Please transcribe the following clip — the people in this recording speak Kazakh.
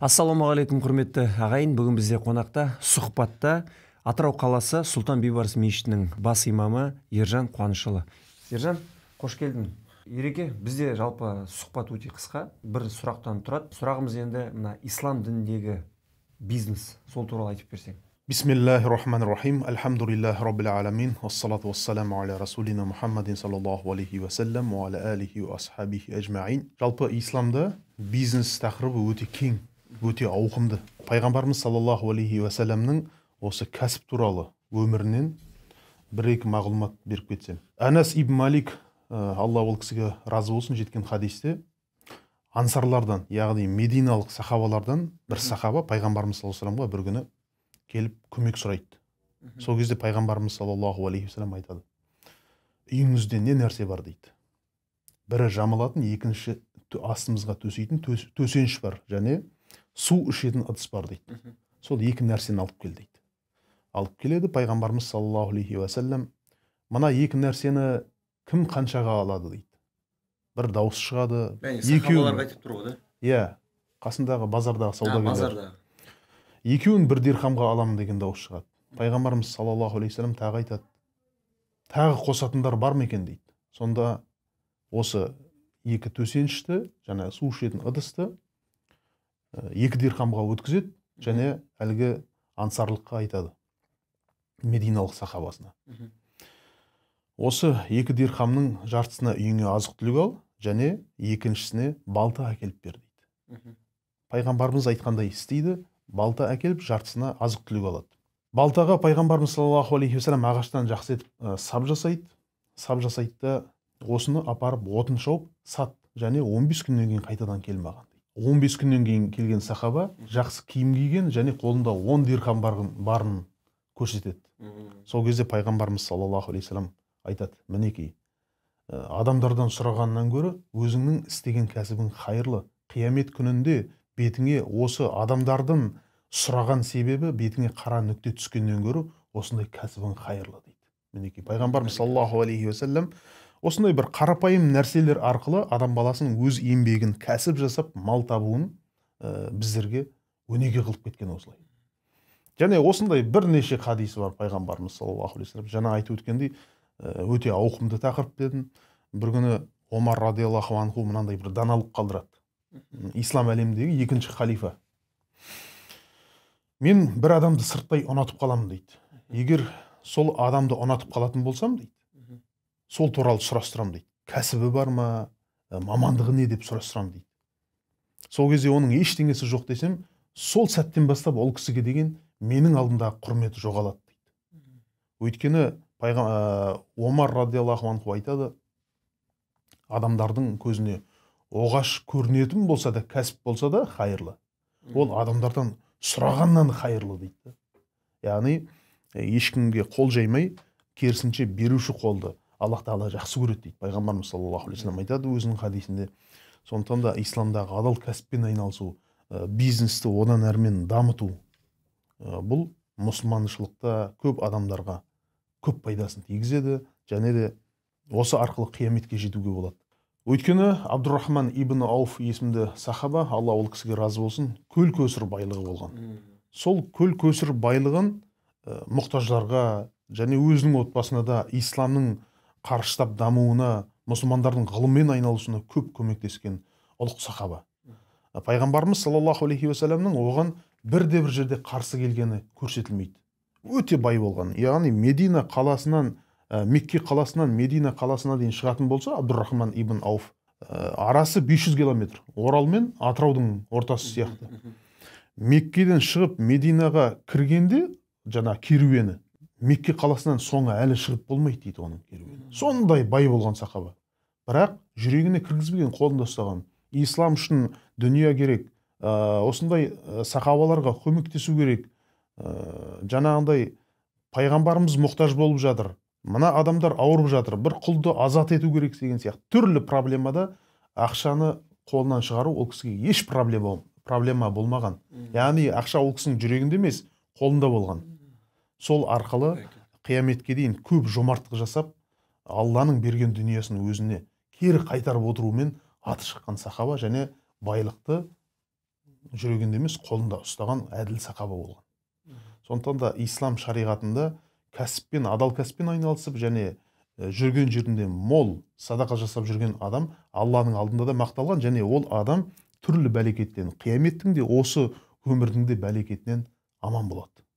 ассалаумағалейкум құрметті ағайын бүгін бізде қонақта сұхбатта атырау қаласы сұлтан бейбарыс мешітінің бас имамы ержан қуанышұлы ержан қош келдің ереке бізде жалпы сұхбат өте қысқа бір сұрақтан тұрады сұрағымыз енді мына ислам дініндегі бизнес сол туралы айтып берсең бисмиллахи рахмани рахим алхамдулиллах роббил аламин вассалату вассаламу аля расулина мухаммадин саллаллаху алейхи уа аля алихи жалпы исламда бизнес тақырыбы өте кең өте ауқымды пайғамбарымыз саллаллаху алейхи уассаламның осы кәсіп туралы өмірінен бір екі мағлұмат беріп кетсем әнәс ибн малик ә, алла ол кісіге разы болсын жеткен хадисте ансарлардан яғни мединалық сахабалардан бір сахаба пайғамбарымыз саллаллаху алейхи бір күні келіп көмек сұрайды сол кезде пайғамбарымыз саллаллаху алейхи уассалам айтады үйіңізде не нәрсе бар дейді бірі жамылатын екінші астымызға төсейтін төсеніш бар және су ішетін ыдыс бар дейді сол екі нәрсені алып кел дейді алып келеді пайғамбарымыз саллаллаху алейхи уасалам мына екі нәрсені кім қаншаға алады дейді бір дауыс шығады екеуін айтып тұр ғой да иә қасындағы базардағы саудагерлер екеуін бір дирхамға аламын деген дауыс шығады пайғамбарымыз саллаллаху алейхи вассалам тағы айтады тағы қосатындар бар ма екен дейді сонда осы екі төсенішті жаңағы су ішетін ыдысты Э, екі дирхамға өткізеді және әлгі ансарлыққа айтады мединалық сахабасына осы екі дирхамның жартысына үйіңе азық түлік ал және екіншісіне балта әкеліп бер дейді пайғамбарымыз айтқандай істейді балта әкеліп жартысына азық түлік алады балтаға пайғамбарымыз саллаллаху алейхи уассалам ағаштан жақсы етіп ә, сап жасайды сап жасайды да осыны апарып отын шауып сат және 15 күннен кейін қайтадан кел маған 15 күннен кейін келген сахаба жақсы киім киген және қолында 10 дирхам барын көрсетеді сол кезде пайғамбарымыз саллаллаху алейхи салам айтады мінекей э, адамдардан сұрағаннан гөрі өзіңнің істеген кәсібің қайырлы. қиямет күнінде бетіңе осы адамдардың сұраған себебі бетіңе қара нүкте түскеннен гөрі осындай кәсібің қайырлы дейді мінекей пайғамбарымыз саллаллаху алейхи осындай бір қарапайым нәрселер арқылы адам баласының өз еңбегін кәсіп жасап мал табуын э, біздерге өнеге қылып кеткен осылай және осындай бірнеше хадисі бар пайғамбарымыз саллаллаху алейхи вассалам жаңа айтып өткендей э, өте ауқымды тақырып дедім бір күні омар радиаллаху анху мынандай бір даналық қалдырады ислам әлеміндегі екінші халифа мен бір адамды сырттай ұнатып қаламын дейді егер сол адамды ұнатып қалатын болсам дейді сол туралы сұрастырамын дейді кәсібі бар ма ә, мамандығы не деп сұрастырамын дейді сол кезде оның ештеңесі жоқ десем сол сәттен бастап ол кісіге деген менің алдымдағы құрметі жоғалады дейді өйткені ә, омар радиаллаху анху айтады адамдардың көзіне оғаш көрінетін болса да кәсіп болса да хайырлы ол адамдардан сұрағаннан хайырлы дейді яғни ешкімге қол жаймай керісінше беруші қолды аллах тағала жақсы көреді дейді пайғамбарымыз саллаллаху алейхи вассалам айтады өзінің хадисінде сондықтан да исламдағы адал кәсіппен айналысу бизнесті одан әрмен дамыту бұл мұсылманшылықта көп адамдарға көп пайдасын тигізеді және де осы арқылы қияметке жетуге болады өйткені абдурахман ибн ауф есімді сахаба алла ол кісіге разы болсын көл көсір байлығы болған сол көл көсір байлығын ә, мұқтаждарға және өзінің отбасына да исламның қарыштап дамуына мұсылмандардың ғылыммен айналысуына көп көмектескен ұлық сахаба ә, пайғамбарымыз саллаллаху алейхи уассаламның оған бірде бір жерде қарсы келгені көрсетілмейді өте бай болған яғни медина қаласынан ә, мекке қаласынан медина қаласына дейін шығатын болса абдурахман ибн ауф ә, арасы 500 километр орал мен атыраудың ортасы сияқты меккеден шығып мединаға кіргенде жаңа керуені мекке қаласынан соңы әлі шығып болмайды дейді оның керуені сондай бай болған сахаба бірақ жүрегіне кіргізбеген қолында ұстаған ислам үшін дүние керек ә, осындай сахабаларға көмектесу керек ә, жаңағындай пайғамбарымыз мұқтаж болып жатыр мына адамдар ауырып жатыр бір құлды азат ету керек деген сияқты түрлі проблемада ақшаны қолынан шығару ол кісіге еш проблема проблема болмаған яғни ақша ол кісінің жүрегінде емес қолында болған сол арқылы қияметке дейін көп жомарттық жасап алланың берген дүниесін өзіне кері қайтарып отырумен аты шыққан сахаба және байлықты жүрегінде емес қолында ұстаған әділ сахаба болған сондықтан да ислам шариғатында кәсіппен адал кәсіппен айналысып және жүрген жерінде мол садақа жасап жүрген адам алланың алдында да мақталған және ол адам түрлі бәлекеттен қияметтің де осы өмірдің де бәлекетінен аман болады